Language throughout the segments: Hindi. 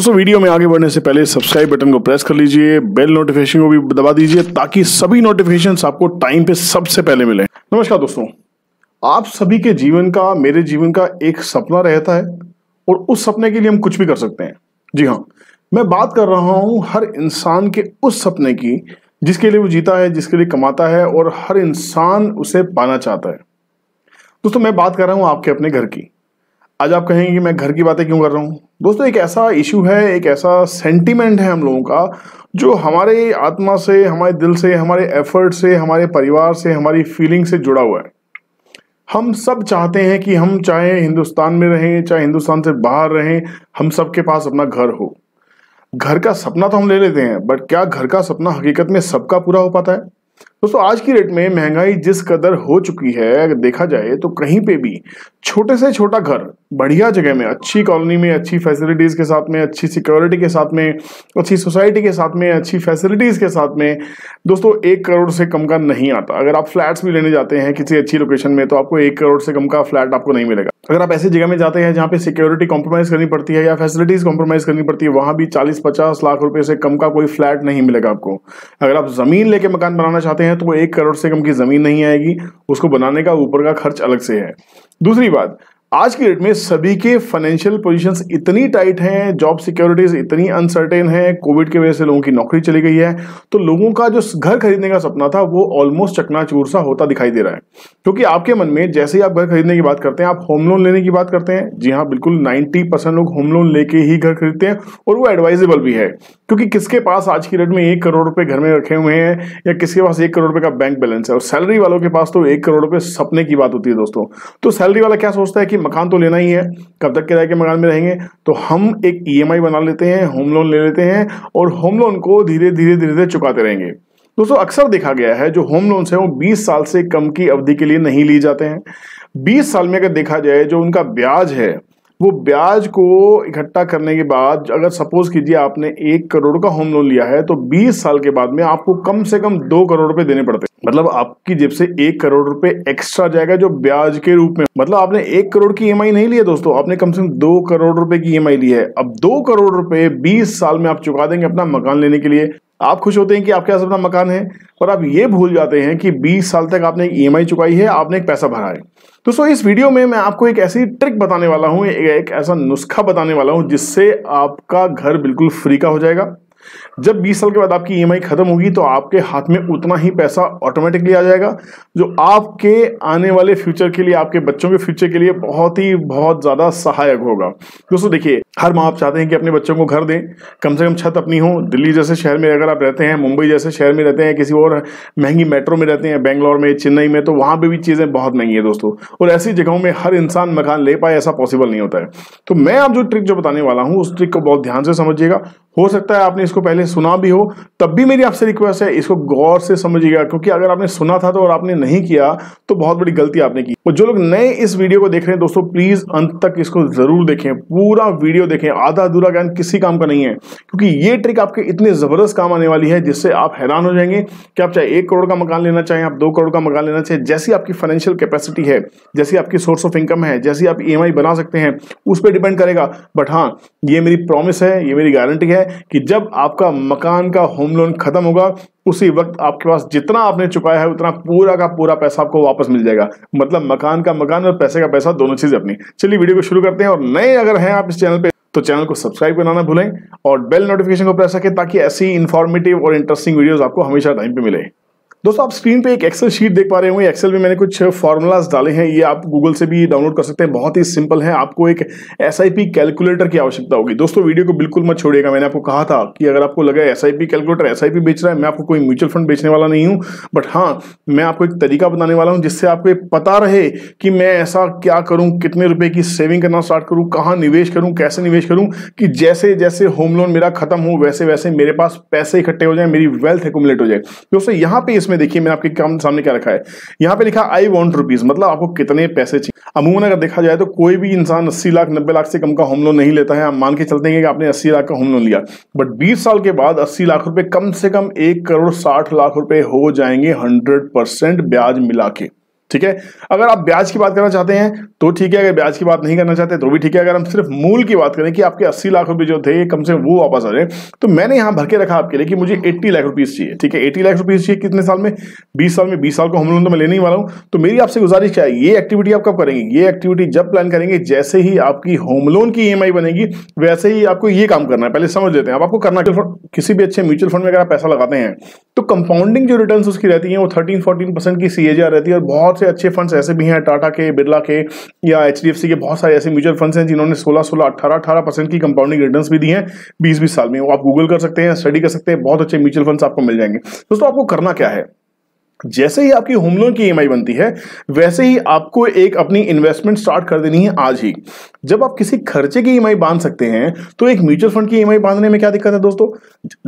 दोस्तों वीडियो में आगे बढ़ने से पहले सब्सक्राइब बटन को प्रेस कर लीजिए बेल नोटिफिकेशन को भी दबा दीजिए ताकि सभी नोटिफिकेशन आपको टाइम पे सबसे पहले मिले नमस्कार दोस्तों आप सभी के जीवन का मेरे जीवन का एक सपना रहता है और उस सपने के लिए हम कुछ भी कर सकते हैं जी हाँ मैं बात कर रहा हूँ हर इंसान के उस सपने की जिसके लिए वो जीता है जिसके लिए कमाता है और हर इंसान उसे पाना चाहता है दोस्तों मैं बात कर रहा हूँ आपके अपने घर की आज आप कहेंगे कि मैं घर की बातें क्यों कर रहा हूँ दोस्तों एक ऐसा इशू है एक ऐसा सेंटिमेंट है हम लोगों का जो हमारे आत्मा से हमारे दिल से हमारे एफर्ट से हमारे परिवार से हमारी फीलिंग से जुड़ा हुआ है हम सब चाहते हैं कि हम चाहे हिंदुस्तान में रहें चाहे हिंदुस्तान से बाहर रहें हम सबके पास अपना घर हो घर का सपना तो हम ले लेते हैं बट क्या घर का सपना हकीकत में सबका पूरा हो पाता है दोस्तों आज की डेट में महंगाई जिस कदर हो चुकी है अगर देखा जाए तो कहीं पे भी छोटे से छोटा घर बढ़िया जगह में अच्छी कॉलोनी में अच्छी फैसिलिटीज़ के साथ में अच्छी सिक्योरिटी के साथ में अच्छी सोसाइटी के साथ में अच्छी फैसिलिटीज़ के साथ में दोस्तों एक करोड़ से कम का नहीं आता अगर आप फ्लैट्स भी लेने जाते हैं किसी अच्छी लोकेशन में तो आपको एक करोड़ से कम का फ्लैट आपको नहीं मिलेगा अगर आप ऐसी जगह में जाते हैं जहाँ पे सिक्योरिटी कॉम्प्रोमाइज़ करनी पड़ती है या फैसिलिटीज़ कॉम्प्रोमाइज़ करनी पड़ती है वहाँ भी चालीस पचास लाख रुपये से कम का कोई फ्लैट नहीं मिलेगा आपको अगर आप ज़मीन लेके मकान बनाना चाहते हैं हैं तो वो एक करोड़ से कम की ज़मीन नहीं आएगी उसको बनाने का ऊपर का खर्च अलग से है दूसरी बात आज की डेट में सभी के फाइनेंशियल पोजीशंस इतनी टाइट हैं जॉब सिक्योरिटीज इतनी अनसर्टेन है कोविड की वजह से लोगों की नौकरी चली गई है तो लोगों का जो घर खरीदने का सपना था वो ऑलमोस्ट चकनाचूर सा होता दिखाई दे रहा है क्योंकि आपके मन में जैसे ही आप घर खरीदने की बात करते हैं आप होम लोन लेने की बात करते हैं जी हाँ बिल्कुल नाइन्टी लोग होम लोन लेके ही घर खरीदते हैं और वो एडवाइजेबल भी है क्योंकि किसके पास आज की डेट में एक करोड़ रुपए घर में रखे हुए हैं या किसके पास एक करोड़ रुपए का बैंक बैलेंस है और सैलरी वालों के पास तो एक करोड़ रुपए सपने की बात होती है दोस्तों तो सैलरी वाला क्या सोचता है कि मकान तो लेना ही है कब तक किराए के मकान में रहेंगे तो हम एक ई e बना लेते हैं होम लोन ले लेते हैं और होम लोन को धीरे धीरे धीरे धीरे चुकाते रहेंगे दोस्तों अक्सर देखा गया है जो होम लोन्स हैं वो 20 साल से कम की अवधि के लिए नहीं लिए जाते हैं 20 साल में अगर देखा जाए जो उनका ब्याज है वो ब्याज को इकट्ठा करने के बाद अगर सपोज कीजिए आपने एक करोड़ का होम लोन लिया है तो 20 साल के बाद में आपको कम से कम दो करोड़ रुपए देने पड़ते हैं मतलब आपकी जेब से एक करोड़ रुपए एक्स्ट्रा जाएगा जो ब्याज के रूप में मतलब आपने एक करोड़ की ई e नहीं ली है दोस्तों आपने कम से कम दो करोड़ रुपए की ई e ली है अब दो करोड़ रुपए बीस साल में आप चुका देंगे अपना मकान लेने के लिए आप खुश होते हैं कि आपके पास अपना मकान है और आप ये भूल जाते हैं कि 20 साल तक आपने एक ई e चुकाई है आपने एक पैसा भरा है दोस्तों इस वीडियो में मैं आपको एक ऐसी ट्रिक बताने वाला हूँ एक ऐसा नुस्खा बताने वाला हूँ जिससे आपका घर बिल्कुल फ्री का हो जाएगा जब 20 साल के बाद आपकी ई e ख़त्म होगी तो आपके हाथ में उतना ही पैसा ऑटोमेटिकली आ जाएगा जो आपके आने वाले फ्यूचर के लिए आपके बच्चों के फ्यूचर के लिए बहुत ही बहुत ज़्यादा सहायक होगा दोस्तों देखिए हर माँ आप चाहते हैं कि अपने बच्चों को घर दें कम से कम छत अपनी हो दिल्ली जैसे शहर में अगर आप रहते हैं मुंबई जैसे शहर में रहते हैं किसी और महंगी मेट्रो में रहते हैं बैंगलोर में चेन्नई में तो वहां पर भी चीज़ें बहुत महंगी है दोस्तों और ऐसी जगहों में हर इंसान मकान ले पाए ऐसा पॉसिबल नहीं होता है तो मैं आप जो ट्रिक जो बताने वाला हूँ उस ट्रिक को बहुत ध्यान से समझिएगा हो सकता है आपने इसको पहले सुना भी हो तब भी मेरी आपसे रिक्वेस्ट है इसको गौर से समझिएगा क्योंकि अगर आपने सुना था तो और आपने नहीं किया तो बहुत बड़ी गलती आपने की और जो लोग नए इस वीडियो को देख रहे हैं दोस्तों प्लीज अंत तक इसको जरूर देखें पूरा वीडियो देखें आधा अधूरा ज्ञान किसी काम का नहीं है क्योंकि ये ट्रिक आपके इतने जबरदस्त काम आने वाली है जिससे आप हैरान हो जाएंगे कि आप चाहे एक करोड़ का मकान लेना चाहें आप दो करोड़ का मकान लेना चाहें जैसी आपकी फाइनेंशियल कैपेसिटी है जैसी आपकी सोर्स ऑफ इनकम है जैसी आप ई e बना सकते हैं उस पर डिपेंड करेगा बट हाँ ये मेरी प्रॉमिस है ये मेरी गारंटी है है कि जब आपका मकान का होम लोन खत्म होगा उसी वक्त आपके पास जितना आपने चुकाया है उतना पूरा का पूरा पैसा आपको वापस मिल जाएगा मतलब मकान का मकान और पैसे का पैसा दोनों चीज़ें अपनी चलिए वीडियो को शुरू करते हैं और नए अगर हैं आप इस चैनल पर तो चैनल को सब्सक्राइब करना ना भूलें और बेल नोटिफिकेशन को प्रेस करें ताकि ऐसी इन्फॉर्मेटिव और इंटरेस्टिंग वीडियोस आपको हमेशा टाइम पे मिले दोस्तों आप स्क्रीन पे एक एक्सेल शीट देख पा रहे होंगे एक्सेल में मैंने कुछ फॉर्मूलाज डाले हैं ये आप गूगल से भी डाउनलोड कर सकते हैं बहुत ही सिंपल है आपको एक एस कैलकुलेटर की आवश्यकता होगी दोस्तों वीडियो को बिल्कुल मत छोड़िएगा मैंने आपको कहा था कि अगर आपको लगा एस कैलकुलेटर एस बेच रहा है मैं आपको कोई म्यूचुअल फंड बेचने वाला नहीं हूँ बट हाँ मैं आपको एक तरीका बताने वाला हूँ जिससे आपको पता रहे कि मैं ऐसा क्या करूँ कितने रुपये की सेविंग करना स्टार्ट करूँ कहाँ निवेश करूँ कैसे निवेश करूँ कि जैसे जैसे होम लोन मेरा खत्म हो वैसे वैसे मेरे पास पैसे इकट्ठे हो जाए मेरी वेल्थ एकोमुलेट हो जाए दोस्तों यहाँ पे इस में देखिए मैंने आपके काम सामने क्या रखा है यहाँ पे लिखा आई वॉन्ट रुपीज मतलब आपको कितने पैसे चाहिए अमूमन अगर देखा जाए तो कोई भी इंसान अस्सी लाख नब्बे लाख से कम का होम लोन नहीं लेता है आप मान के चलते हैं कि आपने अस्सी लाख का होम लोन लिया बट बीस साल के बाद अस्सी लाख रुपए कम से कम एक करोड़ साठ लाख रुपए हो जाएंगे हंड्रेड परसेंट ब्याज मिला के ठीक है अगर आप ब्याज की बात करना चाहते हैं तो ठीक है अगर ब्याज की बात नहीं करना चाहते तो भी ठीक है अगर हम सिर्फ मूल की बात करें कि आपके 80 लाख रुपए जो थे कम से कम वो वापस आ जाए तो मैंने यहां भर के रखा आपके लिए कि मुझे 80 लाख रुपीज चाहिए ठीक है 80 लाख रुपीज चाहिए कितने साल में 20 साल में 20 साल को होम लोन तो मैं लेने ही वाला हूं तो मेरी आपसे गुजारिश क्या है ये एक्टिविटी आप कब करेंगे ये एक्टिविटी जब प्लान करेंगे जैसे ही आपकी होम लोन की ई बनेगी वैसे ही आपको ये काम करना है पहले समझ लेते हैं आपको करना किसी भी अच्छे म्यूचुअल फंड में अगर आप पैसा लगाते हैं तो कंपाउंडिंग जो रिटर्न उसकी रहती है वो थर्टीन फोर्टीन की सी रहती है और बहुत से अच्छे फंड्स ऐसे भी हैं टाटा के बिरला के या एच के बहुत सारे ऐसे म्यूचुअल फंड्स हैं जिन्होंने सोलह सोलह अट्ठारह अठारह परसेंट की कंपाउंडिंग रिटर्न भी दी हैं बीस बीस साल में वो आप गूगल कर सकते हैं स्टडी कर सकते हैं बहुत अच्छे म्यूचुअल फंड्स आपको मिल जाएंगे दोस्तों आपको करना क्या है जैसे ही आपकी होम लोन की ईएमआई e बनती है वैसे ही आपको एक अपनी इन्वेस्टमेंट स्टार्ट कर देनी है आज ही जब आप किसी खर्चे की ईएमआई e बांध सकते हैं तो एक म्यूचुअल फंड की ईएमआई e बांधने में क्या दिक्कत है दोस्तों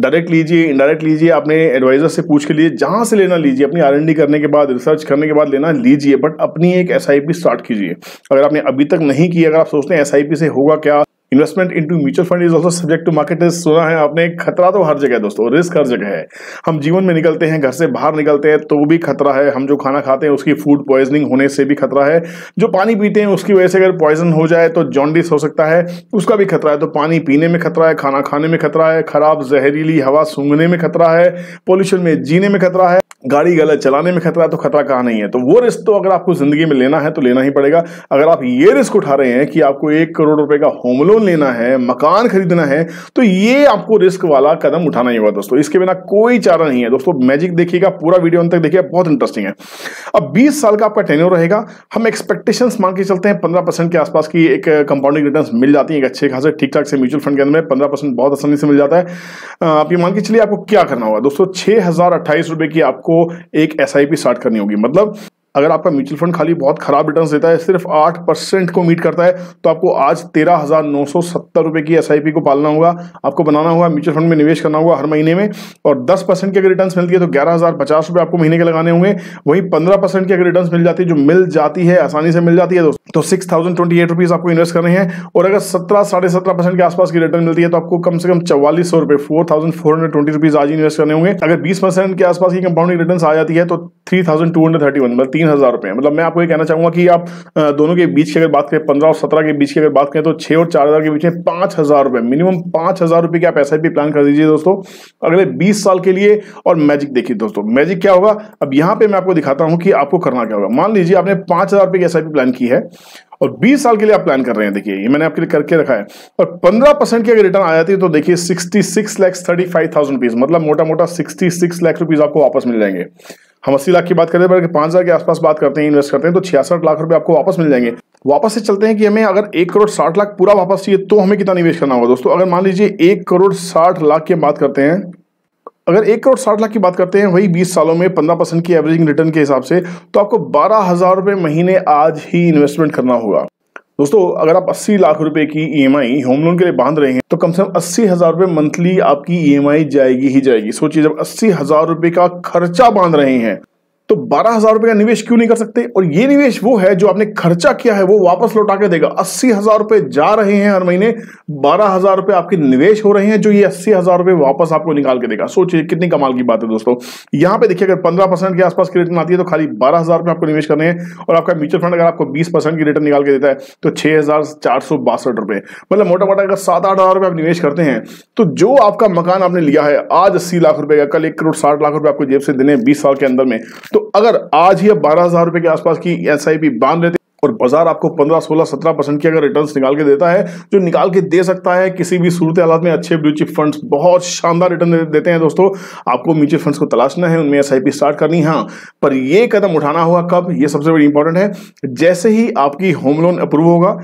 डायरेक्ट लीजिए इनडायरेक्ट लीजिए अपने एडवाइजर से पूछ के लिए जहां से लेना लीजिए अपनी आर करने के बाद रिसर्च करने के बाद लेना लीजिए बट अपनी एक एस स्टार्ट कीजिए अगर आपने अभी तक नहीं की अगर आप सोचते हैं एस से होगा क्या investment into mutual fund is also subject to market risk सुना है आपने खतरा तो हर जगह है दोस्तों रिस्क हर जगह है हम जीवन में निकलते हैं घर से बाहर निकलते हैं तो भी खतरा है हम जो खाना खाते हैं उसकी फूड पॉइजनिंग होने से भी खतरा है जो पानी पीते हैं उसकी वजह से अगर पॉइजन हो जाए तो जॉन्डिस हो सकता है उसका भी खतरा है तो पानी पीने में खतरा है खाना खाने में खतरा है खराब जहरीली हवा सूंघने में खतरा है पॉल्यूशन में जीने में खतरा है गाड़ी गलत चलाने में खतरा है तो खतरा कहाँ नहीं है तो वो रिस्क तो अगर आपको जिंदगी में लेना है तो लेना ही पड़ेगा अगर आप ये रिस्क उठा रहे हैं कि आपको एक करोड़ रुपए का होम लोन लोन लेना है मकान खरीदना है तो ये आपको रिस्क वाला कदम उठाना ही होगा दोस्तों इसके बिना कोई चारा नहीं है दोस्तों मैजिक देखिएगा पूरा वीडियो अंत तक देखिए बहुत इंटरेस्टिंग है अब बीस साल का आपका टेन्योर रहेगा हम एक्सपेक्टेशन मान के चलते हैं पंद्रह के आसपास की एक कंपाउंडिंग रिटर्न मिल जाती है एक अच्छे खासे ठीक ठाक से म्यूचुअल फंड के अंदर पंद्रह बहुत आसानी से मिल जाता है आप ये मान के चलिए आपको क्या करना होगा दोस्तों छह की आपको एक एस स्टार्ट करनी होगी मतलब अगर आपका म्यूचुअल फंड खाली बहुत खराब रिटर्न देता है सिर्फ आठ परसेंट को मीट करता है तो आपको आज तेरह हज़ार नौ सौ सत्तर रुपये की एस को पालना होगा आपको बनाना होगा म्यूचुअल फंड में निवेश करना होगा हर महीने में और दस परसेंट की अगर रिटर्न मिलती है तो ग्यारह हज़ार पचास रुपये आपको महीने के लगाने होंगे वहीं पंद्रह परसेंट की अगर रिटर्न मिल जाती है जो मिल जाती है आसानी से मिल जाती है तो six thousand twenty eight rupees आपको इन्वेस्ट करने हैं और अगर सत्रह साढ़े सत्रह परसेंट के आसपास की रिटर्न मिलती है तो आपको कम से कम चवालीस सौ रुपये four thousand four hundred twenty rupees आज इन्वेस्ट करने होंगे अगर बीस परसेंट के आसपास की कंपाउंडिंग रिटर्न आ जाती है तो three thousand two hundred thirty one मतलब तीन हजार रुपए मतलब मैं आपको ये कहना चाहूंगा कि आप दोनों के बीच की अगर बात करें पंद्रह और सत्रह के बीच की अगर बात करें तो छह और चार हजार के बीच में पांच हजार रुपए मिनिमम पांच हजार रुपए की आप एस प्लान कर दीजिए दोस्तों अगले बीस साल के लिए और मैजिक देखिए दोस्तों मैजिक क्या होगा अब यहां पर मैं आपको दिखाता हूं कि आपको करना क्या होगा मान लीजिए आपने पांच रुपए की एस प्लान की है और 20 साल के लिए आप प्लान कर रहे हैं देखिए ये मैंने आपके लिए करके रखा है और 15 परसेंट की अगर रिटर्न आ जाती है तो देखिए 66 लाख थर्टी फाइव मतलब मोटा मोटा 66 लाख रुपीज आपको वापस मिल जाएंगे हम अस्सी लाख की बात करते हैं पांच हज़ार के आसपास बात करते हैं इन्वेस्ट करते हैं तो छियासठ लाख रुपए आपको वापस मिल जाएंगे वापस से चलते हैं कि हमें अगर एक करोड़ साठ लाख पूरा वापस चाहिए तो हमें कितना निवेश करना होगा दोस्तों अगर मान लीजिए एक करोड़ साठ लाख की बात करते हैं अगर एक करोड़ साठ लाख की बात करते हैं वही बीस सालों में पंद्रह परसेंट की एवरेजिंग रिटर्न के हिसाब से तो आपको बारह हज़ार रुपए महीने आज ही इन्वेस्टमेंट करना होगा दोस्तों अगर आप 80 लाख रुपए की ईएमआई होम लोन के लिए बांध रहे हैं तो कम से कम अस्सी हजार रुपए मंथली आपकी ईएमआई e जाएगी ही जाएगी सोचिए जब अस्सी हजार रुपए का खर्चा बांध रहे हैं तो बारह हजार रुपए का निवेश क्यों नहीं कर सकते और ये निवेश वो है जो आपने खर्चा किया है वो वापस लौटा के देगा अस्सी हजार रुपए जा रहे हैं हर महीने बारह हजार रुपए आपके निवेश हो रहे हैं जो ये अस्सी हजार रुपए वापस आपको निकाल के देगा सोचिए कितनी कमाल की बात है दोस्तों यहां पे देखिए अगर पंद्रह के आसपास की रिटर्न आती है तो खाली बारह हजार आपको निवेश करने हैं और आपका म्यूचुअल फंड अगर आपको बीस परसेंट की रिटर्न निकाल के देता है तो छह हजार चार सौ बासठ मतलब मोटा मोटा अगर सात आठ हजार आप निवेश करते हैं तो जो आपका मकान आपने लिया है आज अस्सी लाख रुपए का कल एक करोड़ साठ लाख रुपए आपको जेब से देने बीस साल के अंदर में तो तो अगर आज ही आप बारह हजार रुपए के आसपास की एस आई पी बांध लेते और बाजार आपको 15, 16, 17 परसेंट की अगर रिटर्न्स निकाल के देता है जो निकाल के दे सकता है किसी भी सूरत हालात में अच्छे ब्लू चिप फंड्स बहुत शानदार रिटर्न देते हैं दोस्तों आपको म्यूचुअल फंड्स को तलाशना है उनमें एस स्टार्ट करनी है हाँ, पर ये कदम उठाना होगा कब ये सबसे बड़ी इंपॉर्टेंट है जैसे ही आपकी होम लोन अप्रूव होगा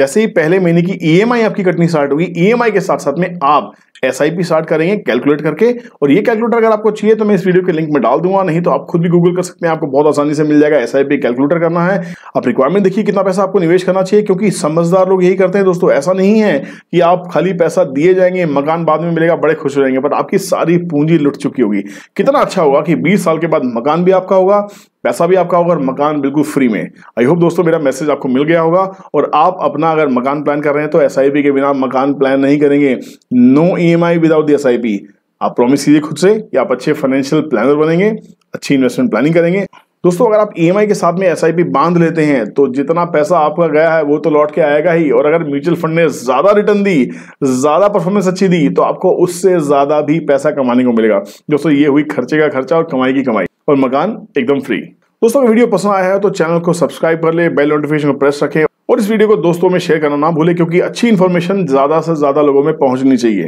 जैसे ही पहले महीने की ई e आपकी कटनी स्टार्ट होगी ई e के साथ साथ में आप एस आई स्टार्ट करेंगे कैलकुलेट करके और ये कैलकुलेटर अगर आपको चाहिए तो मैं इस वीडियो के लिंक में डाल दूंगा नहीं तो आप खुद भी गूगल कर सकते हैं आपको बहुत आसानी से मिल जाएगा एस कैलकुलेटर करना है आप रिक्वायरमेंट देखिए कितना पैसा आपको निवेश करना चाहिए क्योंकि समझदार लोग यही करते हैं दोस्तों ऐसा नहीं है कि आप खाली पैसा दिए जाएंगे मकान बाद में मिलेगा बड़े खुश हो जाएंगे पर आपकी सारी पूंजी लुट चुकी होगी कितना अच्छा होगा कि बीस साल के बाद मकान भी आपका होगा पैसा भी आपका होगा और मकान बिल्कुल फ्री में आई होप दोस्तों मेरा मैसेज आपको मिल गया होगा और आप अपना अगर मकान प्लान कर रहे हैं तो एस के बिना मकान प्लान नहीं करेंगे no E without the S आप प्रॉमिस कीजिए खुद से कि आप अच्छे फाइनेंशियल प्लानर बनेंगे अच्छी इन्वेस्टमेंट प्लानिंग करेंगे दोस्तों अगर आप ई e के साथ में एस बांध लेते हैं तो जितना पैसा आपका गया है वो तो लौट के आएगा ही और अगर म्यूचुअल फंड ने ज़्यादा रिटर्न दी ज़्यादा परफॉर्मेंस अच्छी दी तो आपको उससे ज़्यादा भी पैसा कमाने को मिलेगा दोस्तों ये हुई खर्चे का खर्चा और कमाई की कमाई और मकान एकदम फ्री दोस्तों अगर वीडियो पसंद आया है तो चैनल को सब्सक्राइब कर ले बेल नोटिफिकेशन को प्रेस रखें और इस वीडियो को दोस्तों में शेयर करना ना भूले क्योंकि अच्छी इन्फॉर्मेशन ज़्यादा से ज़्यादा लोगों में पहुंचनी चाहिए